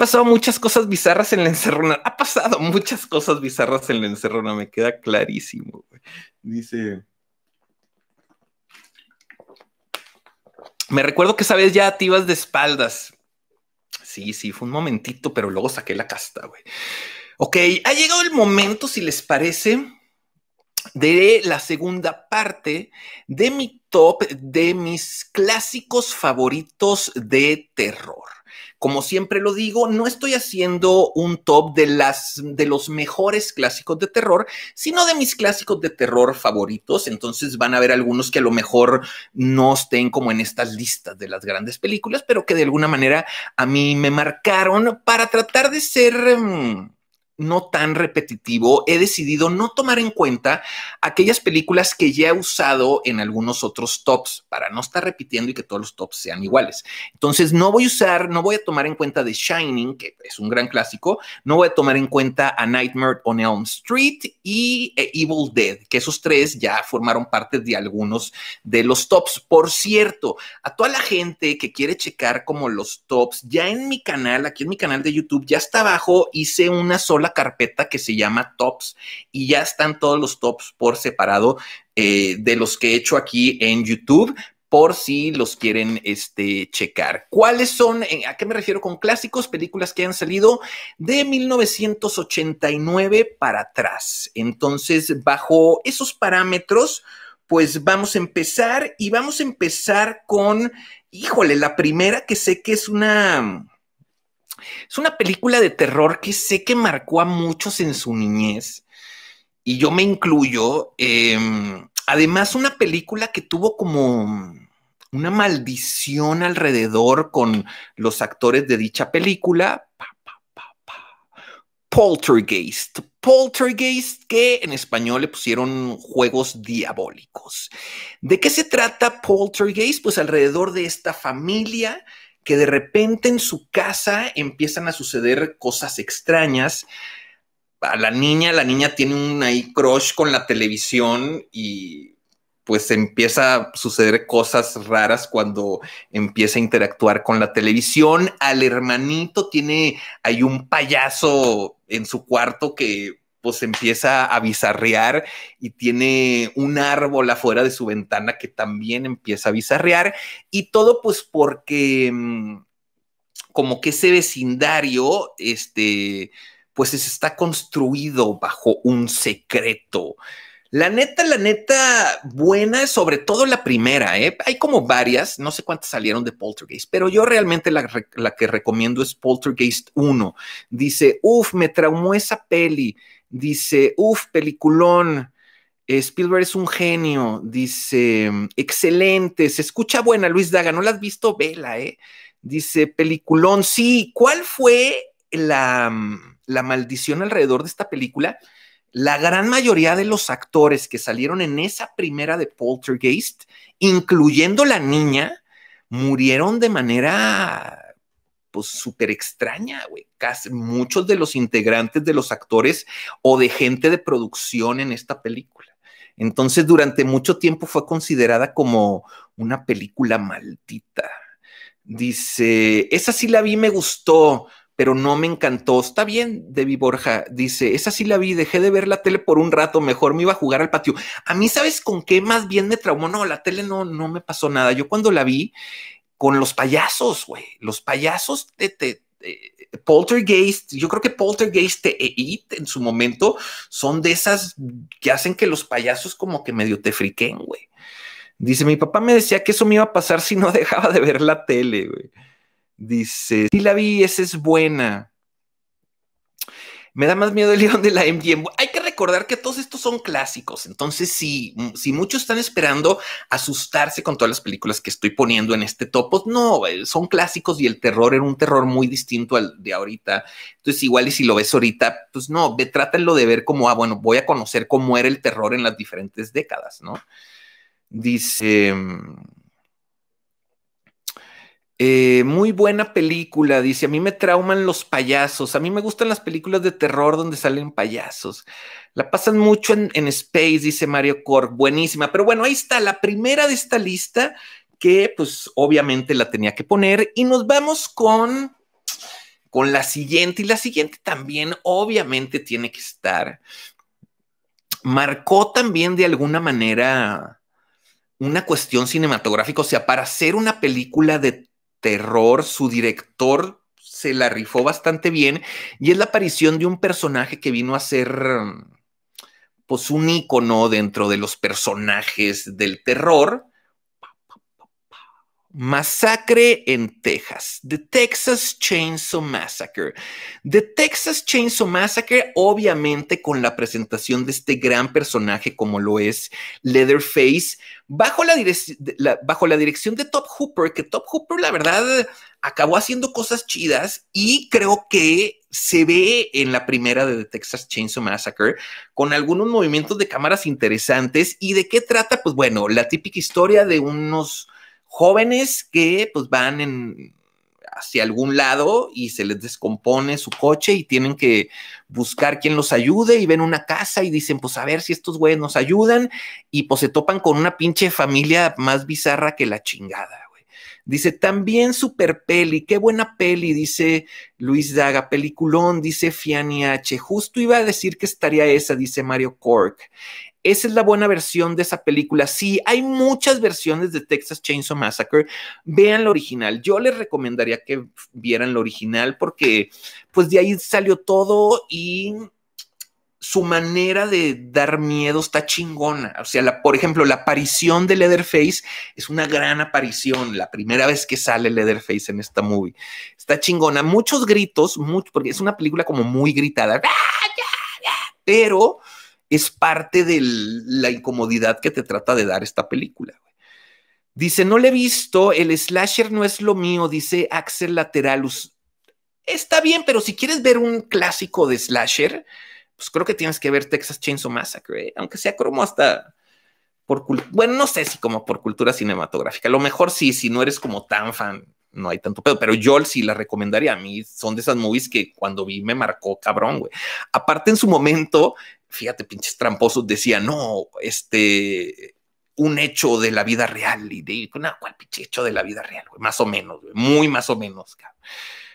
pasado muchas cosas bizarras en la encerrona. Ha pasado muchas cosas bizarras en la encerrona, me queda clarísimo. Dice. Me recuerdo que esa vez ya te de espaldas. Sí, sí, fue un momentito, pero luego saqué la casta, güey. Ok, ha llegado el momento, si les parece, de la segunda parte de mi top de mis clásicos favoritos de terror. Como siempre lo digo, no estoy haciendo un top de, las, de los mejores clásicos de terror, sino de mis clásicos de terror favoritos. Entonces van a haber algunos que a lo mejor no estén como en estas listas de las grandes películas, pero que de alguna manera a mí me marcaron para tratar de ser... Mm, no tan repetitivo, he decidido no tomar en cuenta aquellas películas que ya he usado en algunos otros tops para no estar repitiendo y que todos los tops sean iguales. Entonces, no voy a usar, no voy a tomar en cuenta The Shining, que es un gran clásico, no voy a tomar en cuenta A Nightmare on Elm Street y eh, Evil Dead, que esos tres ya formaron parte de algunos de los tops. Por cierto, a toda la gente que quiere checar como los tops, ya en mi canal, aquí en mi canal de YouTube, ya está abajo, hice una sola carpeta que se llama tops y ya están todos los tops por separado eh, de los que he hecho aquí en YouTube por si los quieren este, checar. ¿Cuáles son, eh, a qué me refiero con clásicos? Películas que han salido de 1989 para atrás. Entonces, bajo esos parámetros, pues vamos a empezar y vamos a empezar con, híjole, la primera que sé que es una, es una película de terror que sé que marcó a muchos en su niñez y yo me incluyo. Em, además, una película que tuvo como una maldición alrededor con los actores de dicha película. Poltergeist. Poltergeist que en español le pusieron juegos diabólicos. ¿De qué se trata Poltergeist? Pues alrededor de esta familia que de repente en su casa empiezan a suceder cosas extrañas. A la niña, la niña tiene un crush con la televisión y pues empieza a suceder cosas raras cuando empieza a interactuar con la televisión. Al hermanito tiene hay un payaso en su cuarto que pues empieza a bizarrear y tiene un árbol afuera de su ventana que también empieza a bizarrear y todo pues porque mm, como que ese vecindario, este, pues está construido bajo un secreto. La neta, la neta, buena, sobre todo la primera, ¿eh? Hay como varias, no sé cuántas salieron de Poltergeist, pero yo realmente la, la que recomiendo es Poltergeist 1. Dice, uff, me traumó esa peli Dice, uff, peliculón. Spielberg es un genio, dice, excelente, se escucha buena Luis Daga, no la has visto, vela, ¿eh? Dice, peliculón, sí, ¿cuál fue la, la, maldición alrededor de esta película? La gran mayoría de los actores que salieron en esa primera de Poltergeist, incluyendo la niña, murieron de manera pues súper extraña, güey. Casi muchos de los integrantes de los actores o de gente de producción en esta película. Entonces, durante mucho tiempo fue considerada como una película maldita. Dice, esa sí la vi, me gustó, pero no me encantó. Está bien, Debbie Borja. Dice, esa sí la vi, dejé de ver la tele por un rato, mejor me iba a jugar al patio. A mí, ¿sabes con qué más bien me traumó? No, la tele no, no me pasó nada. Yo cuando la vi, con los payasos, güey. Los payasos de Poltergeist, yo creo que Poltergeist te e, It en su momento son de esas que hacen que los payasos como que medio te friquen, güey. Dice, mi papá me decía que eso me iba a pasar si no dejaba de ver la tele, güey. Dice, sí la vi, esa es buena. Me da más miedo el león de la MGM recordar que todos estos son clásicos. Entonces, si, si muchos están esperando asustarse con todas las películas que estoy poniendo en este topo, no, eh, son clásicos y el terror era un terror muy distinto al de ahorita. Entonces, igual y si lo ves ahorita, pues no, ve, trátalo de ver como, ah, bueno, voy a conocer cómo era el terror en las diferentes décadas, ¿no? Dice... Eh, muy buena película, dice. A mí me trauman los payasos. A mí me gustan las películas de terror donde salen payasos. La pasan mucho en, Space, dice Mario Cor Buenísima. Pero bueno, ahí está la primera de esta lista que pues obviamente la tenía que poner. Y nos vamos con, con la siguiente. Y la siguiente también obviamente tiene que estar. Marcó también de alguna manera una cuestión cinematográfica, o sea, para hacer una película de terror, su director se la rifó bastante bien y es la aparición de un personaje que vino a ser pues un ícono dentro de los personajes del terror Masacre en Texas, The Texas Chainsaw Massacre. The Texas Chainsaw Massacre, obviamente con la presentación de este gran personaje como lo es Leatherface, bajo la, bajo la dirección de Top Hooper, que Top Hooper la verdad acabó haciendo cosas chidas y creo que se ve en la primera de The Texas Chainsaw Massacre con algunos movimientos de cámaras interesantes. ¿Y de qué trata? Pues bueno, la típica historia de unos jóvenes que pues van en, hacia algún lado y se les descompone su coche y tienen que buscar quien los ayude y ven una casa y dicen, pues a ver si estos güeyes nos ayudan y pues se topan con una pinche familia más bizarra que la chingada. Dice, también super peli, qué buena peli, dice Luis Daga, peliculón, dice Fiani H. Justo iba a decir que estaría esa, dice Mario Cork. Esa es la buena versión de esa película. Sí, hay muchas versiones de Texas Chainsaw Massacre. Vean la original. Yo les recomendaría que vieran la original porque pues de ahí salió todo y su manera de dar miedo está chingona. O sea, por ejemplo, la aparición de Leatherface es una gran aparición, la primera vez que sale Leatherface en esta movie. Está chingona. Muchos gritos, porque es una película como muy gritada, ¡Ah, pero es parte de la incomodidad que te trata de dar esta película. Dice, no le he visto, el slasher no es lo mío, dice Axel Lateralus. Está bien, pero si quieres ver un clásico de slasher, pues creo que tienes que ver Texas Chainsaw Massacre, ¿eh? aunque sea como hasta por bueno, no sé si como por cultura cinematográfica, a lo mejor sí, si no eres como tan fan, no hay tanto pedo, pero yo sí la recomendaría. A mí son de esas movies que cuando vi me marcó cabrón, güey. Aparte en su momento, fíjate, pinches tramposos decía, no, este, un hecho de la vida real. Y de, no, ¿cuál pinche hecho de la vida real? Güey? Más o menos, güey. muy más o menos, cabrón.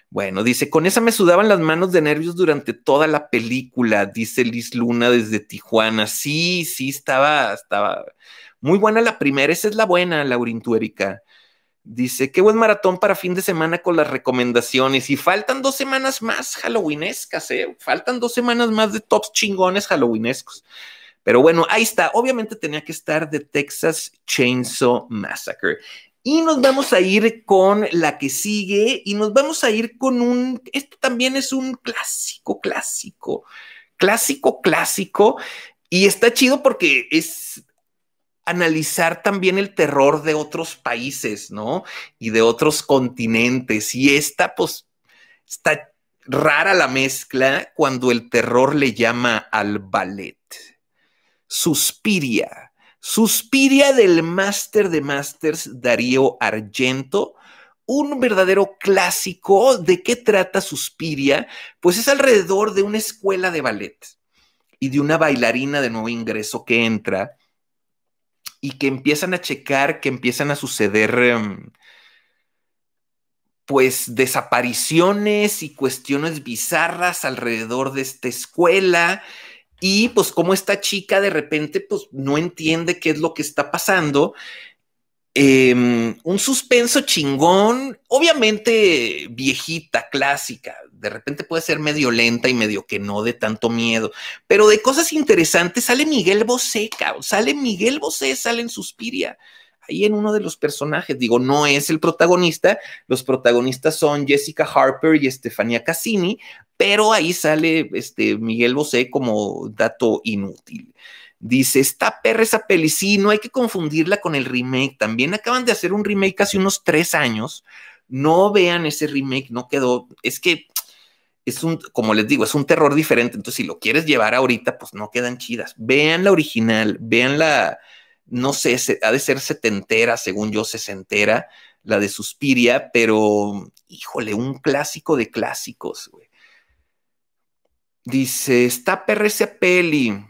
Bueno, dice, con esa me sudaban las manos de nervios durante toda la película, dice Liz Luna desde Tijuana. Sí, sí, estaba, estaba muy buena la primera, esa es la buena, Laurin Tuérica. Dice, qué buen maratón para fin de semana con las recomendaciones. Y faltan dos semanas más halloweenescas, ¿eh? Faltan dos semanas más de tops chingones halloweenescos. Pero bueno, ahí está. Obviamente tenía que estar de Texas Chainsaw Massacre. Y nos vamos a ir con la que sigue y nos vamos a ir con un, Esto también es un clásico, clásico, clásico, clásico. Y está chido porque es analizar también el terror de otros países, ¿no? Y de otros continentes. Y esta, pues, está rara la mezcla cuando el terror le llama al ballet. Suspiria Suspiria del máster de masters Darío Argento, un verdadero clásico. ¿De qué trata Suspiria? Pues es alrededor de una escuela de ballet y de una bailarina de nuevo ingreso que entra y que empiezan a checar, que empiezan a suceder em, pues desapariciones y cuestiones bizarras alrededor de esta escuela y pues como esta chica de repente pues no entiende qué es lo que está pasando. Em, un suspenso chingón, obviamente viejita, clásica, de repente puede ser medio lenta y medio que no de tanto miedo, pero de cosas interesantes sale Miguel Bosé, sale Miguel Bosé, sale en Suspiria, ahí en uno de los personajes, digo, no es el protagonista, los protagonistas son Jessica Harper y Estefanía Cassini, pero ahí sale este Miguel Bosé como dato inútil. Dice, está perra esa peli, sí, no hay que confundirla con el remake. También acaban de hacer un remake hace unos tres años. No vean ese remake, no quedó. Es que es un, como les digo, es un terror diferente. Entonces, si lo quieres llevar ahorita, pues no quedan chidas. Vean la original, vean la, no sé, ha de ser setentera, según yo, sesentera, la de Suspiria, pero híjole, un clásico de clásicos, güey. Dice, está perra peli.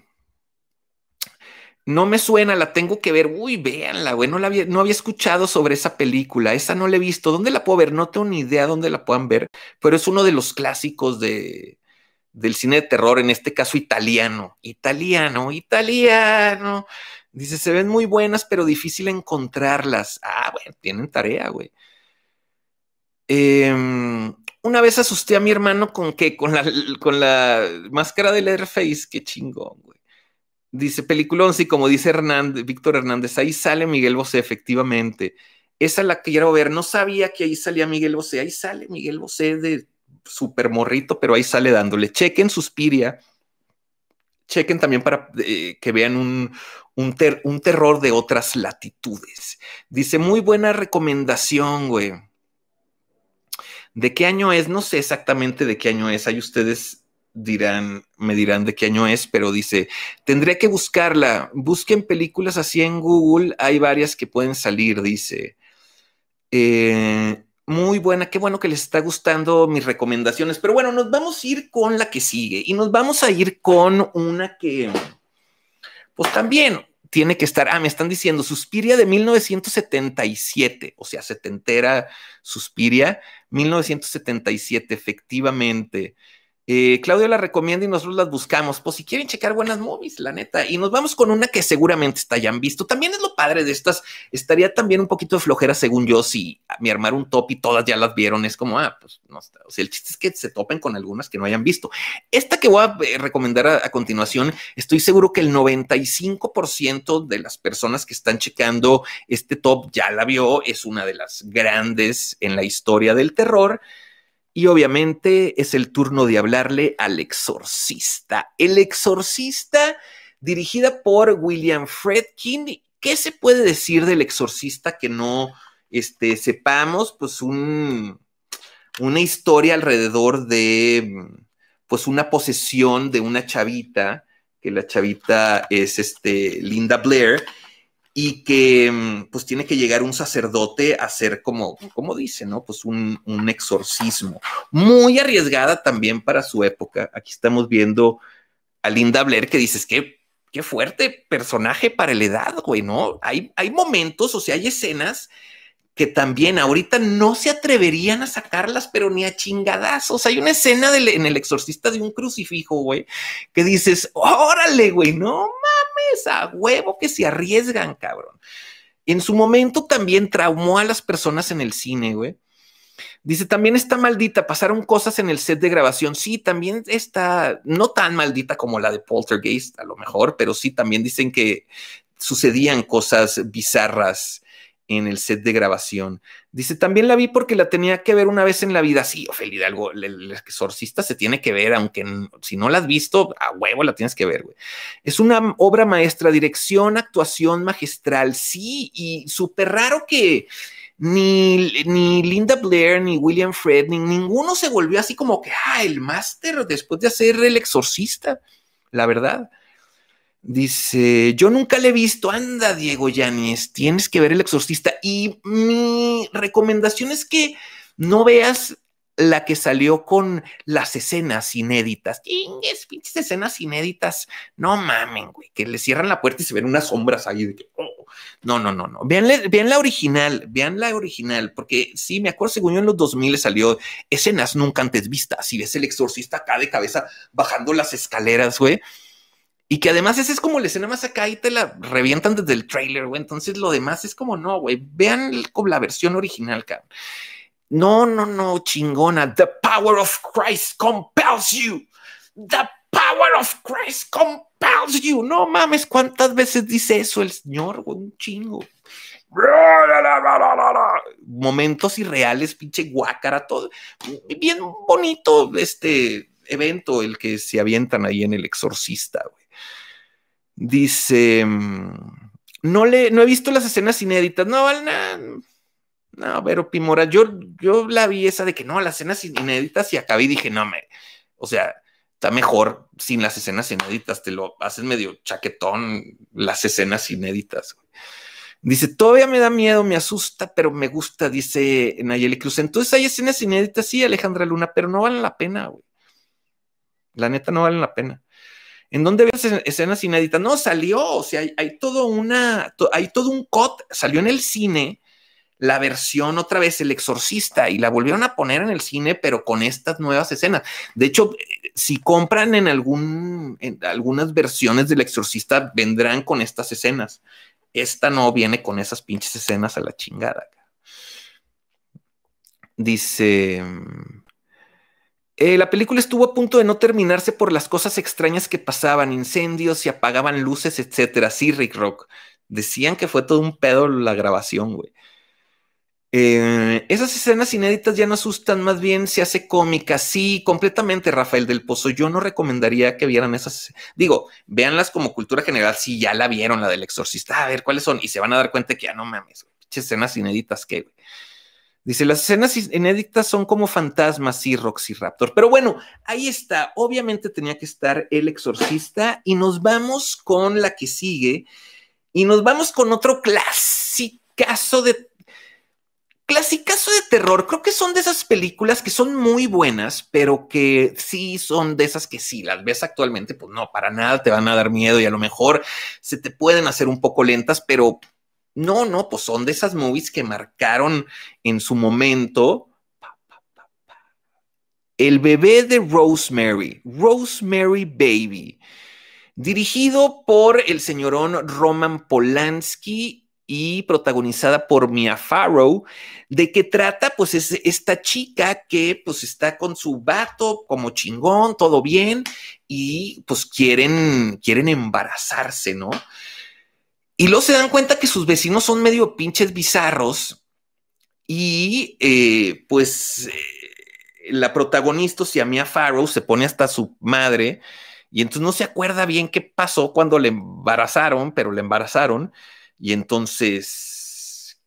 No me suena, la tengo que ver. Uy, véanla, güey. No, la había, no había escuchado sobre esa película. Esa no la he visto. ¿Dónde la puedo ver? No tengo ni idea dónde la puedan ver, pero es uno de los clásicos de, del cine de terror, en este caso italiano. Italiano, italiano. Dice, se ven muy buenas, pero difícil encontrarlas. Ah, bueno, tienen tarea, güey. Eh, una vez asusté a mi hermano con que con la, con la máscara de Leatherface, qué chingón, güey. Dice peliculón, sí, como dice Hernández, Víctor Hernández, ahí sale Miguel Bosé, efectivamente. Esa la que quiero ver, no sabía que ahí salía Miguel Bosé, ahí sale Miguel Bosé de super morrito, pero ahí sale dándole. Chequen Suspiria, chequen también para eh, que vean un, un terror de otras latitudes. Dice, muy buena recomendación, güey. ¿De qué año es? No sé exactamente de qué año es. Ahí ustedes dirán, me dirán de qué año es, pero dice, tendría que buscarla. Busquen películas así en Google. Hay varias que pueden salir, dice. Eh, muy buena, qué bueno que les está gustando mis recomendaciones. Pero bueno, nos vamos a ir con la que sigue y nos vamos a ir con una que, pues también, tiene que estar, ah, me están diciendo, Suspiria de 1977, o sea, setentera Suspiria, 1977, efectivamente. Eh, Claudia Claudio la recomienda y nosotros las buscamos. Pues si quieren checar buenas movies, la neta. Y nos vamos con una que seguramente está ya han visto. También es lo padre de estas. Estaría también un poquito de flojera, según yo, si me armar un top y todas ya las vieron. Es como, ah, pues no está. O sea, el chiste es que se topen con algunas que no hayan visto. Esta que voy a eh, recomendar a, a, continuación, estoy seguro que el 95% de las personas que están checando este top ya la vio. Es una de las grandes en la historia del terror. Y obviamente es el turno de hablarle al exorcista. El exorcista dirigida por William Fredkin. ¿Qué se puede decir del exorcista que no este, sepamos? Pues un, una historia alrededor de pues una posesión de una chavita, que la chavita es este, Linda Blair, y que mm, pues tiene que llegar un sacerdote a hacer como, pues, como dice, ¿no? Pues un, exorcismo. Muy arriesgada también para su época. Aquí estamos viendo a Linda Blair que dices que qué fuerte personaje para la edad, güey, ¿no? Hay, hay momentos, o sea, hay escenas que también ahorita no se atreverían a sacarlas, pero ni a chingadazos. Hay una escena en El Exorcista de un crucifijo, güey, que dices, órale, güey, no a huevo que se arriesgan, cabrón. En su momento también traumó a las personas en el cine, güey. Dice, también está maldita, pasaron cosas en el set de grabación. Sí, también está, no tan maldita como la de Poltergeist, a lo mejor, pero sí, también dicen que sucedían cosas bizarras en el set de grabación. Dice, también la vi porque la tenía que ver una vez en la vida. Sí, Ofelia el, exorcista se tiene que ver, aunque si no la has visto, a huevo la tienes que ver, güey. Es una obra maestra, dirección, actuación magistral, sí, y súper raro que ni, Linda Blair, ni William Fred, ninguno se volvió así como que, ah, el máster después de hacer el exorcista, la verdad. Dice, yo nunca le he visto, anda Diego Yanis, tienes que ver el exorcista. Y mi recomendación es que no veas la que salió con las escenas inéditas. Chingues, pinches escenas inéditas. No mamen, güey, que le cierran la puerta y se ven unas sombras ahí oh. no, no, no, no. Vean, vean la original, vean la original, porque sí, me acuerdo, según yo en los 2000 salió escenas nunca antes vistas. Y ves el exorcista acá de cabeza bajando las escaleras, güey. Y que además esa es como la escena más acá y te la revientan desde el trailer, güey. Entonces lo demás es como no, güey. Vean como la versión original, cabrón. No, no, no, chingona. The power of Christ compels you. The power of Christ compels you. No mames, ¿cuántas veces dice eso el señor, güey? Un chingo. Momentos irreales, pinche guácara, todo. Bien bonito este evento, el que se avientan ahí en El Exorcista, güey. Dice, mm, no, le, no he visto las escenas inéditas. No, no, no, pero Pimora, yo, yo la vi esa de que no, las escenas inéditas y acabé y dije, no, me, o sea, está mejor sin las escenas inéditas, te lo hacen medio chaquetón las escenas inéditas. Dice, todavía me da miedo, me asusta, pero me gusta, dice Nayeli Cruz. Entonces hay escenas inéditas, sí, Alejandra Luna, pero no valen la pena, güey. La neta no valen la pena en dónde ves escenas inéditas. No, salió, o sea, hay, todo una, hay todo un cut, salió en el cine la versión otra vez El Exorcista y la volvieron a poner en el cine, pero con estas nuevas escenas. De hecho, eh, si compran en, algún, en algunas versiones del Exorcista, vendrán con estas escenas. Esta no viene con esas pinches escenas a la chingada. Dice... Mm, eh, la película estuvo a punto de no terminarse por las cosas extrañas que pasaban, incendios, y apagaban luces, etcétera. Sí, Rick Rock. Decían que fue todo un pedo la grabación, güey. Eh, esas escenas inéditas ya no asustan, más bien se hace cómica. Sí, completamente, Rafael del Pozo. Yo no recomendaría que vieran esas. Digo, véanlas como cultura general. Si ya la vieron, la del exorcista, a ver cuáles son. Y se van a dar cuenta que ya ah, no mames, escenas inéditas que, güey. Dice, las escenas inéditas son como fantasmas, y Roxy Raptor. Pero bueno, ahí está. Obviamente tenía que estar el exorcista y nos vamos con la que sigue y nos vamos con otro clasicazo de... Clasicazo de terror. Creo que son de esas películas que son muy buenas, pero que sí son de esas que sí, las ves actualmente, pues no, para nada te van a dar miedo y a lo mejor se te pueden hacer un poco lentas, pero no, no, pues son de esas movies que marcaron en su momento. El bebé de Rosemary, Rosemary Baby, dirigido por el señorón Roman Polanski y protagonizada por Mia Farrow, de que trata pues es esta chica que pues está con su vato como chingón, todo bien, y pues quieren, quieren embarazarse, ¿no? Y luego se dan cuenta que sus vecinos son medio pinches bizarros y eh, pues eh, la protagonista, si a se pone hasta su madre y entonces no se acuerda bien qué pasó cuando le embarazaron, pero le embarazaron y entonces,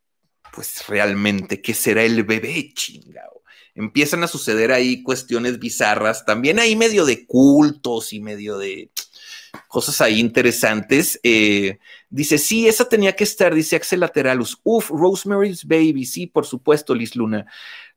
pues realmente, ¿qué será el bebé chingado? Empiezan a suceder ahí cuestiones bizarras, también ahí medio de cultos y medio de cosas ahí interesantes. Eh, Dice, sí, esa tenía que estar, dice Axel Lateralus. Uf, Rosemary's Baby, sí, por supuesto, Liz Luna.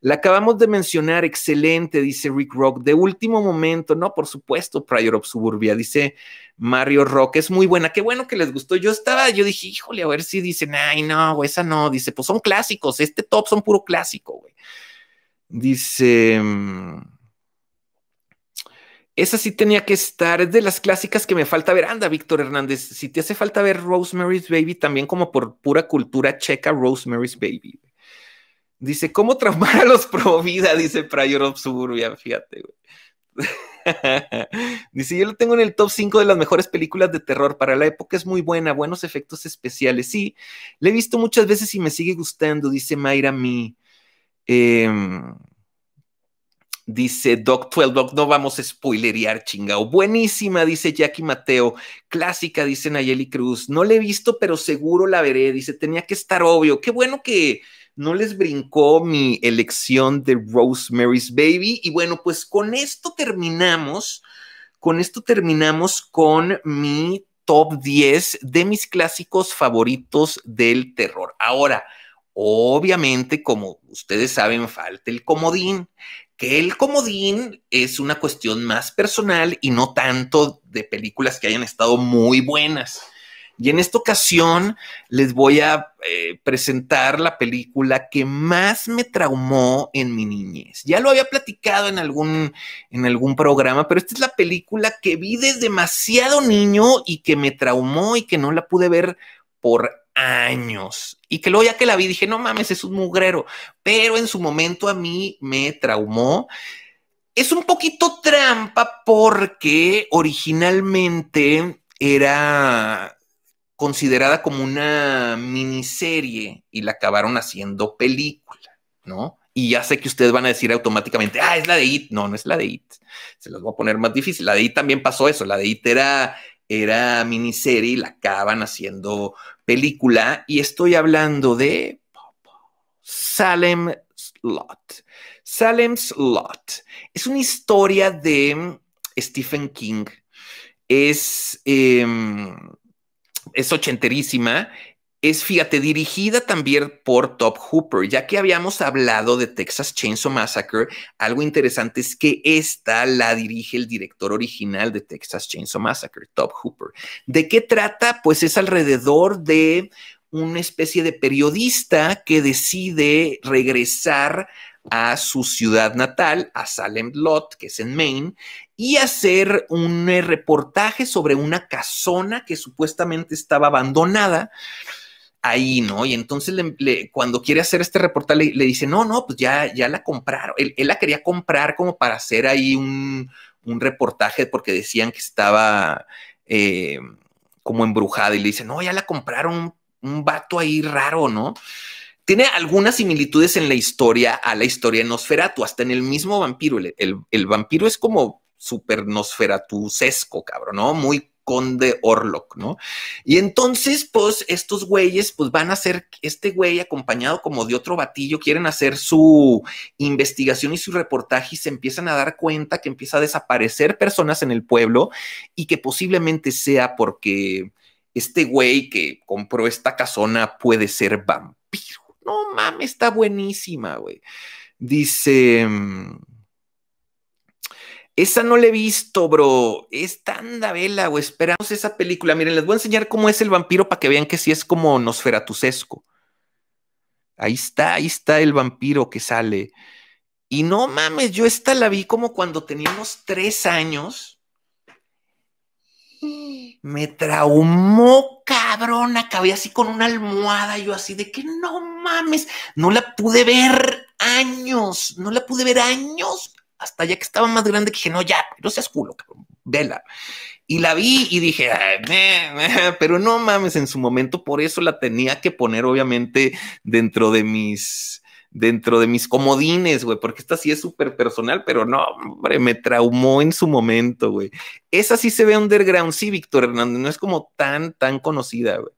La acabamos de mencionar, excelente, dice Rick Rock. De último momento, no, por supuesto, Prior of Suburbia, dice Mario Rock. Es muy buena, qué bueno que les gustó. Yo estaba, yo dije, híjole, a ver si dicen, ay, no, esa no. Dice, pues son clásicos, este top son puro clásico, güey. Dice... Mm, esa sí tenía que estar, es de las clásicas que me falta ver. Anda, Víctor Hernández, si te hace falta ver Rosemary's Baby, también como por pura cultura checa, Rosemary's Baby. Dice, ¿cómo traumar a los pro vida? Dice Prior of fíjate, güey. Dice, yo lo tengo en el top 5 de las mejores películas de terror. Para la época es muy buena, buenos efectos especiales. Sí, le he visto muchas veces y me sigue gustando, dice Mayra Mi. Dice Doc 12, Doc, no vamos a spoilerear, chingao. Buenísima, dice Jackie Mateo. Clásica, dice Nayeli Cruz. No la he visto, pero seguro la veré. Dice, tenía que estar obvio. Qué bueno que no les brincó mi elección de Rosemary's Baby. Y bueno, pues con esto terminamos. Con esto terminamos con mi top 10 de mis clásicos favoritos del terror. Ahora, Obviamente, como ustedes saben, falta el comodín, que el comodín es una cuestión más personal y no tanto de películas que hayan estado muy buenas. Y en esta ocasión les voy a eh, presentar la película que más me traumó en mi niñez. Ya lo había platicado en algún, en algún programa, pero esta es la película que vi desde demasiado niño y que me traumó y que no la pude ver por años. Y que luego ya que la vi dije, no mames, es un mugrero. Pero en su momento a mí me traumó. Es un poquito trampa porque originalmente era considerada como una miniserie y la acabaron haciendo película, ¿no? Y ya sé que ustedes van a decir automáticamente, ah, es la de IT. No, no es la de IT. Se los voy a poner más difícil. La de IT también pasó eso. La de IT era, era miniserie y la acaban haciendo película y estoy hablando de Salem's Lot. Salem's Lot es una historia de Stephen King. Es, em, es ochenterísima es, fíjate, dirigida también por Top Hooper, ya que habíamos hablado de Texas Chainsaw Massacre, algo interesante es que esta la dirige el director original de Texas Chainsaw Massacre, Top Hooper. ¿De qué trata? Pues es alrededor de una especie de periodista que decide regresar a su ciudad natal, a Salem Lot, que es en Maine, y hacer un reportaje sobre una casona que supuestamente estaba abandonada ahí, ¿no? Y entonces cuando quiere hacer este reportaje le, dice, no, no, pues ya, ya la compraron. Él, la quería comprar como para hacer ahí un, reportaje porque decían que estaba eh, como embrujada y le dice, no, ya la compraron un, vato ahí raro, ¿no? Tiene algunas similitudes en la historia a la historia de Nosferatu, hasta en el mismo vampiro. El, vampiro es como super Nosferatu sesco, cabrón, ¿no? Muy conde Orlok, ¿no? Y entonces, pues, estos güeyes, pues, van a hacer, este güey acompañado como de otro batillo, quieren hacer su investigación y su reportaje y se empiezan a dar cuenta que empieza a desaparecer personas en el pueblo y que posiblemente sea porque este güey que compró esta casona puede ser vampiro. No mames, está buenísima, güey. Dice... Mm, esa no la he visto, bro. Es tanda vela, o esperamos esa película. Miren, les voy a enseñar cómo es el vampiro para que vean que sí es como nosferatucesco. Ahí está, ahí está el vampiro que sale. Y no mames, yo esta la vi como cuando teníamos tres años. Me traumó, cabrón. Acabé así con una almohada, yo así de que no mames, no la pude ver años, no la pude ver años hasta ya que estaba más grande que dije, no, ya, no seas culo, cabrón, vela. Y la vi y dije, pero no mames, en su momento por eso la tenía que poner obviamente dentro de mis dentro de mis comodines, güey, porque esta sí es súper personal, pero no, hombre, me traumó en su momento, güey. Esa sí se ve underground, sí, Víctor Hernández, no es como tan, tan conocida, güey.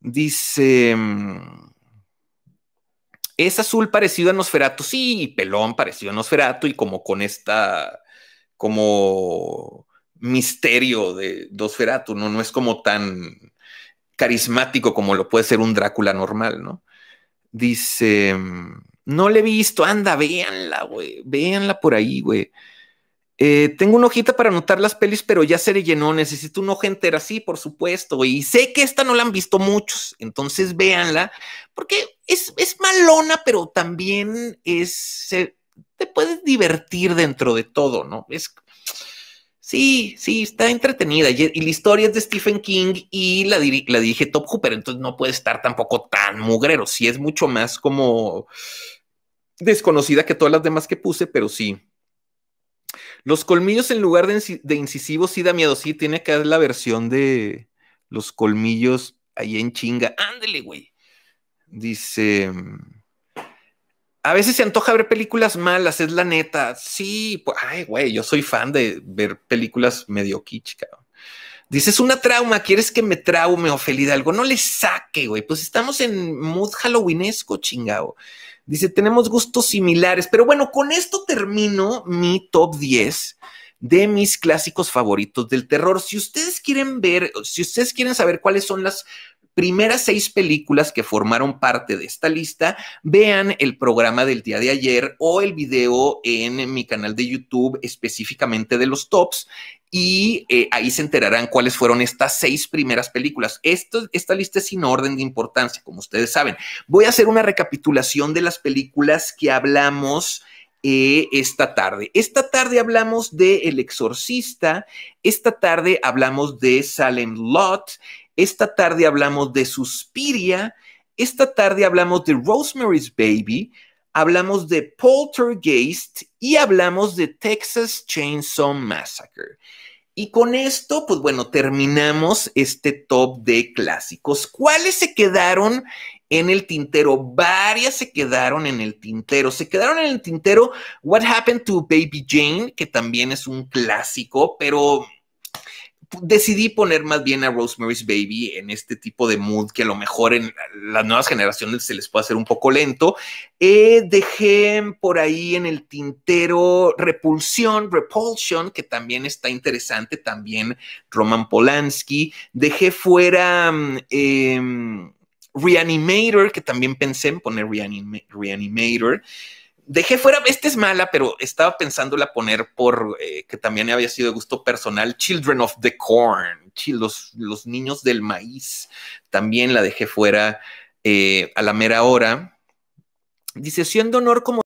Dice... Mm, es azul parecido a Nosferatu, sí, pelón parecido a Nosferatu y como con esta, como misterio de Nosferatu, ¿no? No es como tan carismático como lo puede ser un Drácula normal, ¿no? Dice, mm, no le he visto, anda, véanla, güey, véanla por ahí, güey. Eh, tengo una hojita para anotar las pelis, pero ya se rellenó. Necesito una hoja entera, sí, por supuesto. Y sé que esta no la han visto muchos, entonces véanla, porque es, malona, pero también es, te puedes divertir dentro de todo, ¿no? Es, sí, sí, está entretenida. Y, la historia es de Stephen King y la, la dirige Top Cooper, entonces no puede estar tampoco tan mugrero. Sí, es mucho más como desconocida que todas las demás que puse, pero sí, los colmillos en lugar de, incisivos, sí da miedo. Sí, tiene que haber la versión de los colmillos ahí en chinga. Ándele, güey. Dice. A veces se antoja ver películas malas, es la neta. Sí, pues, ay, güey, yo soy fan de ver películas medio kitsch, cabrón. Dice, es una trauma, ¿quieres que me traume o feliz algo? No le saque, güey. Pues estamos en mood halloweenesco, chingado. Dice, tenemos gustos similares, pero bueno, con esto termino mi top 10 de mis clásicos favoritos del terror. Si ustedes quieren ver, si ustedes quieren saber cuáles son las primeras seis películas que formaron parte de esta lista, vean el programa del día de ayer o el video en mi canal de YouTube específicamente de los tops y eh, ahí se enterarán cuáles fueron estas seis primeras películas. esta lista es sin orden de importancia, como ustedes saben. Voy a hacer una recapitulación de las películas que hablamos eh, esta tarde. Esta tarde hablamos de El Exorcista, esta tarde hablamos de Salem Lot, esta tarde hablamos de Suspiria. Esta tarde hablamos de Rosemary's Baby. Hablamos de Poltergeist y hablamos de Texas Chainsaw Massacre. Y con esto, pues bueno, terminamos este top de clásicos. ¿Cuáles se quedaron en el tintero? Varias se quedaron en el tintero. Se quedaron en el tintero What Happened to Baby Jane, que también es un clásico, pero decidí poner más bien a Rosemary's Baby en este tipo de mood que a lo mejor en las nuevas generaciones se les puede hacer un poco lento. Eh, dejé por ahí en el tintero Repulsión, Repulsion, que también está interesante, también Roman Polanski. Dejé fuera... Mm, em, Reanimator, que también pensé en poner Reanimator dejé fuera, esta es mala, pero estaba pensándola poner por eh, que también había sido de gusto personal, Children of the Corn, los, los niños del maíz, también la dejé fuera eh, a la mera hora. Dice, siendo honor como